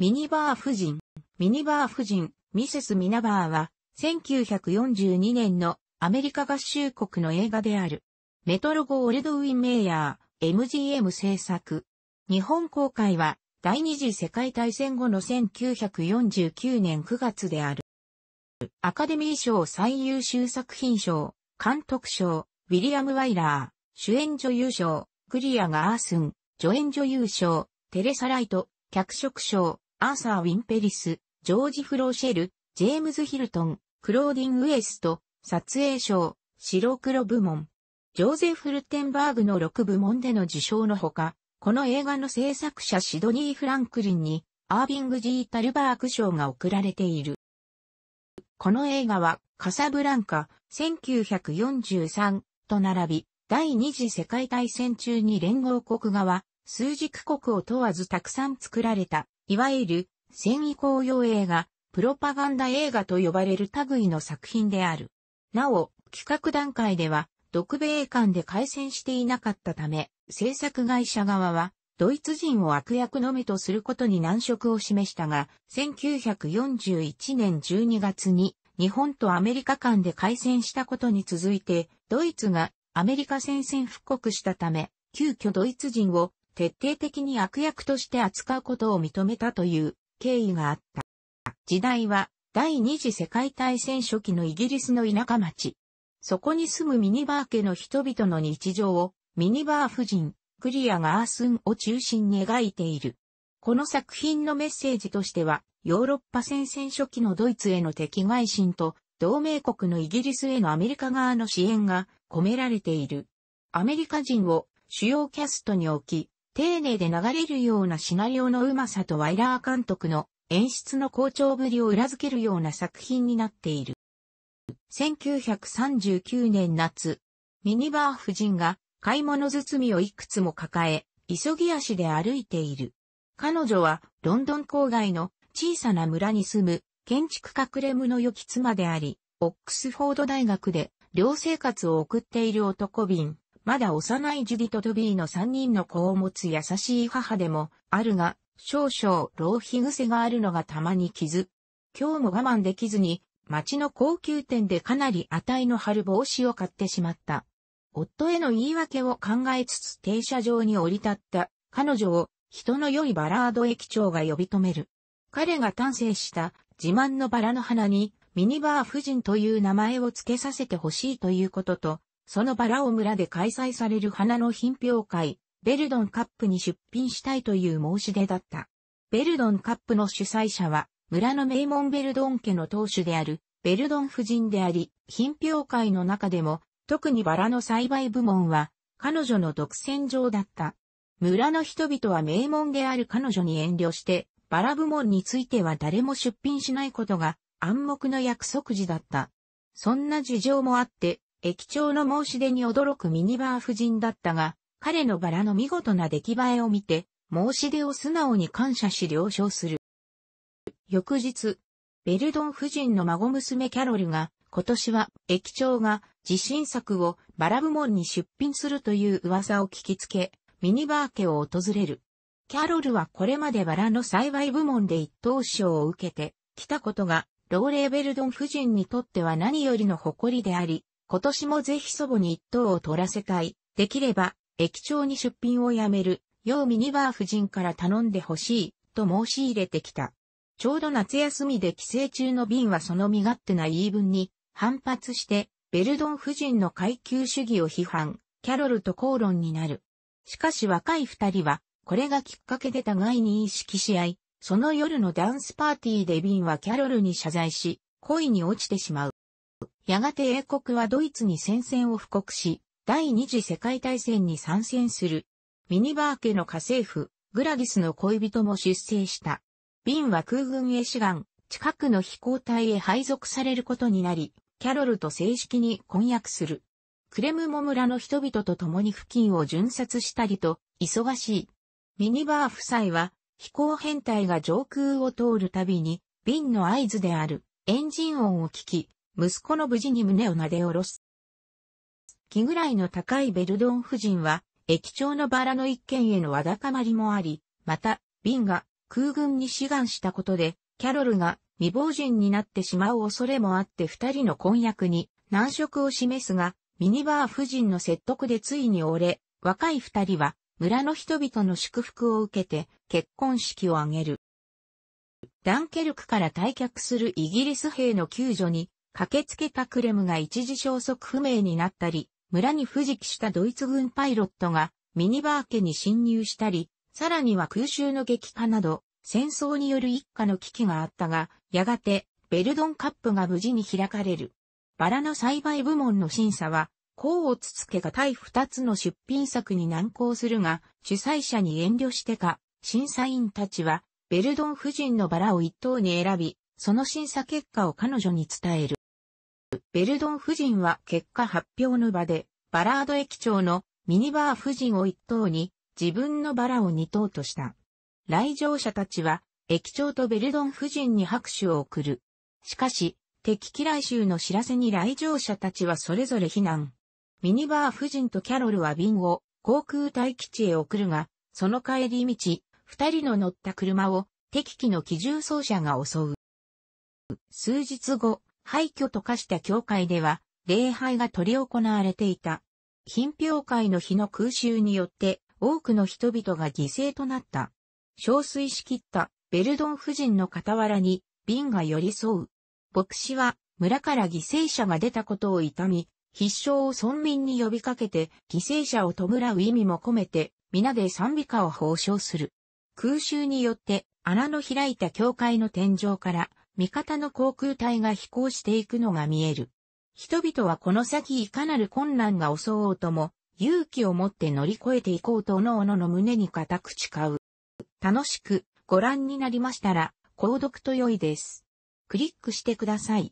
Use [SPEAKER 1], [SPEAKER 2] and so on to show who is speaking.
[SPEAKER 1] ミニバー夫人、ミニバー夫人、ミセス・ミナバーは、1942年のアメリカ合衆国の映画である。メトロゴオルドウィン・メイヤー、MGM 制作。日本公開は、第二次世界大戦後の1949年9月である。アカデミー賞最優秀作品賞、監督賞、ウィリアム・ワイラー、主演女優賞、クリア・ガースン、助演女優賞、テレサ・ライト、脚色賞、アーサー・ウィンペリス、ジョージ・フローシェル、ジェームズ・ヒルトン、クローディン・ウエスト、撮影賞、白黒部門。ジョーゼフ・ルテンバーグの6部門での受賞のほか、この映画の制作者シドニー・フランクリンに、アービング・ジー・タルバーク賞が贈られている。この映画は、カサブランカ、1943と並び、第二次世界大戦中に連合国側、数軸国を問わずたくさん作られたいわゆる戦意公用映画、プロパガンダ映画と呼ばれる類の作品である。なお、企画段階では、独米間で開戦していなかったため、制作会社側は、ドイツ人を悪役のみとすることに難色を示したが、1941年12月に、日本とアメリカ間で開戦したことに続いて、ドイツがアメリカ戦線復刻したため、急遽ドイツ人を徹底的に悪役として扱うことを認めたという経緯があった。時代は第二次世界大戦初期のイギリスの田舎町。そこに住むミニバー家の人々の日常をミニバー夫人、クリアガースンを中心に描いている。この作品のメッセージとしては、ヨーロッパ戦線初期のドイツへの敵外心と、同盟国のイギリスへのアメリカ側の支援が込められている。アメリカ人を主要キャストに置き、丁寧で流れるようなシナリオのうまさとワイラー監督の演出の好調ぶりを裏付けるような作品になっている。1939年夏、ミニバー夫人が買い物包みをいくつも抱え、急ぎ足で歩いている。彼女はロンドン郊外の小さな村に住む建築家クレムの良き妻であり、オックスフォード大学で寮生活を送っている男瓶。まだ幼いジュディとトビーの3人の子を持つ優しい母でもあるが、少々浪費癖があるのがたまに傷。今日も我慢できずに、町の高級店でかなり値の張る帽子を買ってしまった。夫への言い訳を考えつつ停車場に降り立った彼女を人の良いバラード駅長が呼び止める。彼が丹精した自慢のバラの花にミニバー夫人という名前を付けさせてほしいということとそのバラオ村で開催される花の品評会、ベルドンカップに出品したいという申し出だった。ベルドンカップの主催者は、村の名門ベルドン家の当主である、ベルドン夫人であり、品評会の中でも、特にバラの栽培部門は、彼女の独占場だった。村の人々は名門である彼女に遠慮して、バラ部門については誰も出品しないことが暗黙の約束時だった。そんな事情もあって、駅長の申し出に驚くミニバー夫人だったが、彼のバラの見事な出来栄えを見て、申し出を素直に感謝し了承する。翌日、ベルドン夫人の孫娘キャロルが、今年は駅長が自信作をバラ部門に出品するという噂を聞きつけ、ミニバー家を訪れる。キャロルはこれまでバラの幸い部門で一等賞を受けてきたことが、老齢ベルドン夫人にとっては何よりの誇りであり、今年もぜひ祖母に一等を取らせたい。できれば、駅長に出品をやめる、ようミニバー夫人から頼んでほしい、と申し入れてきた。ちょうど夏休みで帰省中の便はその身勝手な言い分に反発して、ベルドン夫人の階級主義を批判、キャロルと口論になる。しかし若い二人は、これがきっかけで互いに意識し合い、その夜のダンスパーティーで瓶はキャロルに謝罪し、恋に落ちてしまう。やがて英国はドイツに戦線を布告し、第二次世界大戦に参戦する。ミニバー家の家政婦、グラギスの恋人も出征した。ビンは空軍へ志願、近くの飛行隊へ配属されることになり、キャロルと正式に婚約する。クレムモ村の人々と共に付近を巡殺したりと、忙しい。ミニバー夫妻は、飛行編隊が上空を通るたびに、ビンの合図である、エンジン音を聞き、息子の無事に胸を撫で下ろす。気ぐらいの高いベルドン夫人は、駅長のバラの一件へのわだかまりもあり、また、ビンが空軍に志願したことで、キャロルが未亡人になってしまう恐れもあって二人の婚約に難色を示すが、ミニバー夫人の説得でついに折れ、若い二人は村の人々の祝福を受けて結婚式を挙げる。ダンケルクから退却するイギリス兵の救助に駆けつけたクレムが一時消息不明になったり、村に不時期したドイツ軍パイロットがミニバー家に侵入したり、さらには空襲の激化など、戦争による一家の危機があったが、やがて、ベルドンカップが無事に開かれる。バラの栽培部門の審査は、甲をつつけが対二つの出品作に難航するが、主催者に遠慮してか、審査員たちは、ベルドン夫人のバラを一等に選び、その審査結果を彼女に伝える。ベルドン夫人は結果発表の場で、バラード駅長のミニバー夫人を一等に、自分のバラを二等とした。来場者たちは、駅長とベルドン夫人に拍手を送る。しかし、敵機来襲の知らせに来場者たちはそれぞれ避難。ミニバー夫人とキャロルは瓶を航空待基地へ送るが、その帰り道、二人の乗った車を敵機の機銃奏者が襲う。数日後、廃墟と化した教会では、礼拝が取り行われていた。品評会の日の空襲によって多くの人々が犠牲となった。憔悴しきったベルドン夫人の傍らに瓶が寄り添う。牧師は村から犠牲者が出たことを痛み、必勝を村民に呼びかけて犠牲者を弔う意味も込めて皆で賛美歌を褒唱する。空襲によって穴の開いた教会の天井から味方の航空隊が飛行していくのが見える。人々はこの先いかなる困難が襲おうとも、勇気を持って乗り越えていこうと各々の胸に固く誓う。楽しくご覧になりましたら、購読と良いです。クリックしてください。